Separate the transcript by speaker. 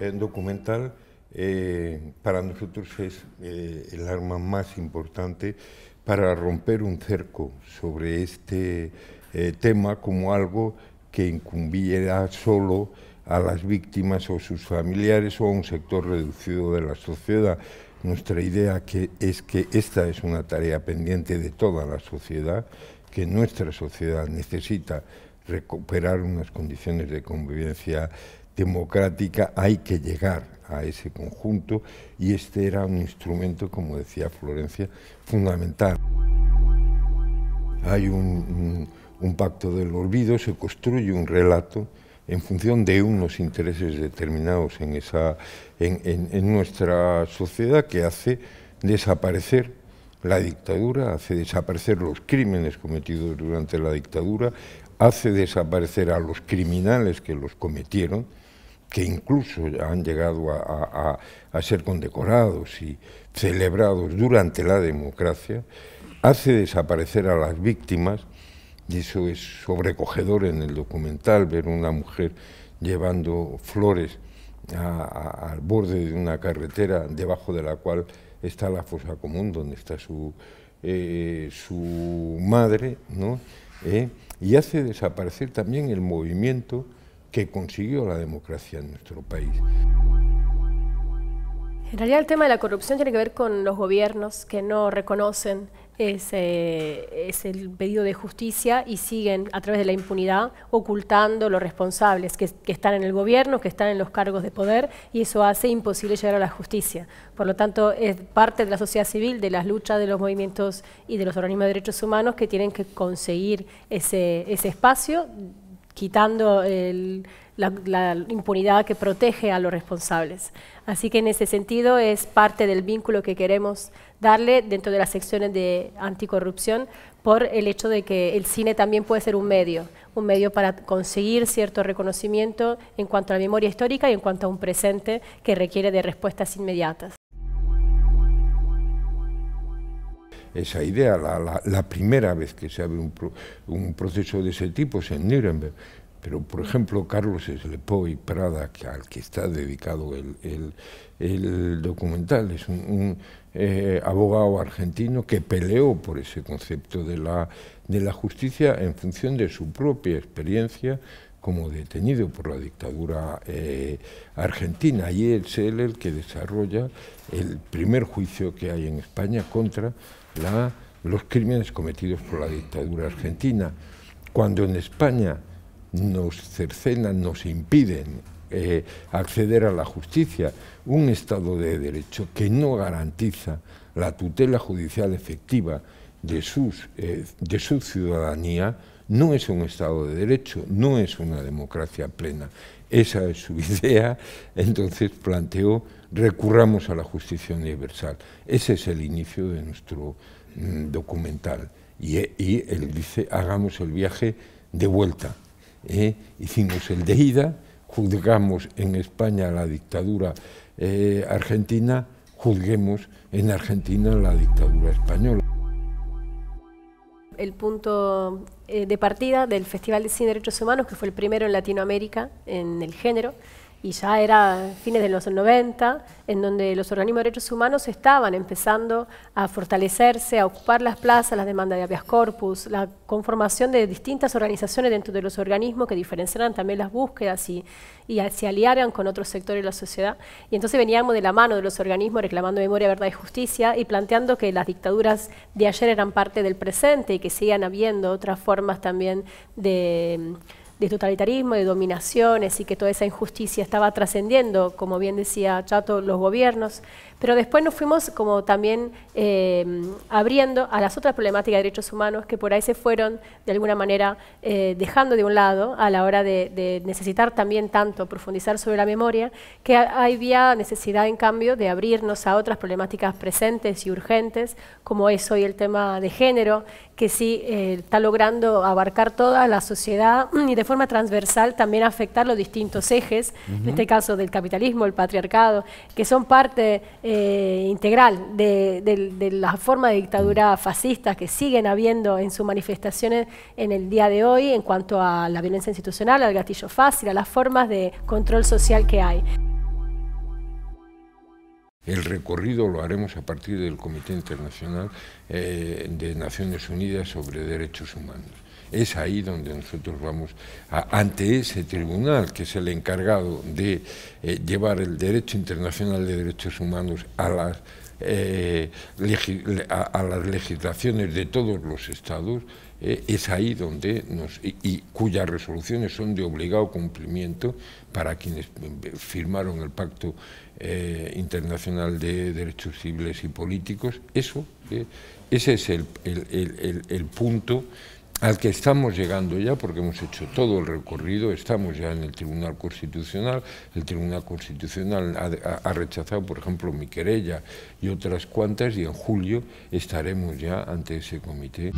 Speaker 1: Eh, documental eh, para nosotros es eh, el arma más importante para romper un cerco sobre este tema como algo que incumbiera solo a las víctimas o sus familiares o a un sector reducido de la sociedad. Nuestra idea es que esta es una tarea pendiente de toda la sociedad, que nuestra sociedad necesita recuperar unas condiciones de convivencia democrática hay que llegar a ese conjunto y este era un instrumento, como decía Florencia, fundamental. Hay un, pacto del olvido, se construye un relato en función de unos intereses determinados en, esa, en nuestra sociedad que hace desaparecer la dictadura, hace desaparecer los crímenes cometidos durante la dictadura, hace desaparecer a los criminales que los cometieron, que incluso han llegado a, ser condecorados y celebrados durante la democracia, hace desaparecer a las víctimas, y eso es sobrecogedor en el documental, ver una mujer llevando flores al borde de una carretera debajo de la cual está la fosa común, donde está su, eh, su madre, ¿no? Eh, y hace desaparecer también el movimiento que consiguió la democracia en nuestro país.
Speaker 2: En realidad el tema de la corrupción tiene que ver con los gobiernos que no reconocen ese, el pedido de justicia y siguen a través de la impunidad ocultando los responsables que, están en el gobierno, que están en los cargos de poder y eso hace imposible llegar a la justicia. Por lo tanto, es parte de la sociedad civil, de las luchas de los movimientos y de los organismos de derechos humanos que tienen que conseguir ese, ese espacio quitando la, la, impunidad que protege a los responsables. Así que en ese sentido es parte del vínculo que queremos darle dentro de las secciones de anticorrupción por el hecho de que el cine también puede ser un medio, un medio para conseguir cierto reconocimiento en cuanto a la memoria histórica y en cuanto a un presente que requiere de respuestas inmediatas.
Speaker 1: esa idea. La, primera vez que se abre un, proceso de ese tipo es en Nuremberg. Pero, por ejemplo, Carlos Slepo y Prada, que, al que está dedicado el, documental, es un, eh, abogado argentino que peleó por ese concepto de la, de la justicia en función de su propia experiencia como detenido por la dictadura eh, argentina y es él el que desarrolla el primer juicio que hay en España contra los crímenes cometidos por la dictadura argentina. Cuando en España nos cercenan, nos impiden eh, acceder a la justicia, un Estado de Derecho que no garantiza la tutela judicial efectiva de, sus, eh, de su ciudadanía no es un Estado de Derecho, no es una democracia plena. Esa es su idea, entonces planteó recurramos a la justicia universal. Ese es el inicio de nuestro mm, documental. Eh, y, él dice, hagamos el viaje de vuelta. ¿eh? Hicimos el de ida, juzgamos en España la dictadura argentina, juzguemos en Argentina la dictadura española
Speaker 2: el punto eh, de partida del Festival de Cine Derechos Humanos, que fue el primero en Latinoamérica en el género y ya era fines de los 90, en donde los organismos de derechos humanos estaban empezando a fortalecerse, a ocupar las plazas, las demandas de habeas corpus, la conformación de distintas organizaciones dentro de los organismos que diferenciaran también las búsquedas y, y se aliaran con otros sectores de la sociedad. Y entonces veníamos de la mano de los organismos reclamando memoria, verdad y justicia y planteando que las dictaduras de ayer eran parte del presente y que sigan habiendo otras formas también de de totalitarismo, de dominaciones y que toda esa injusticia estaba trascendiendo, como bien decía Chato, los gobiernos. Pero después nos fuimos como también eh, abriendo a las otras problemáticas de derechos humanos que por ahí se fueron de alguna manera eh, dejando de un lado a la hora de, necesitar también tanto profundizar sobre la memoria, que había necesidad en cambio de abrirnos a otras problemáticas presentes y urgentes, como es hoy el tema de género, que sí eh, está logrando abarcar toda la sociedad y de forma transversal también afectar los distintos ejes, en este caso del capitalismo, el patriarcado, que son parte eh, integral de, la forma de dictadura fascista que siguen habiendo en sus manifestaciones en el día de hoy en cuanto a la violencia institucional, al gatillo fácil, a las formas de control social que hay.
Speaker 1: El recorrido lo haremos a partir del Comité Internacional eh, de Naciones Unidas sobre Derechos Humanos. Es ahí donde nosotros vamos, ante ese tribunal que es el encargado de eh, llevar el derecho internacional de derechos humanos a las, eh, a, las legislaciones de todos los estados, eh, es ahí donde nos, y, cuyas resoluciones son de obligado cumplimiento para quienes firmaron el Pacto Internacional de Derechos Civiles y Políticos. Eso, ese es el punto al que estamos llegando ya, porque hemos hecho todo el recorrido, estamos ya en el Tribunal Constitucional, el Tribunal Constitucional ha, rechazado, por ejemplo, mi querella y otras cuantas, y en julio estaremos ya ante ese comité.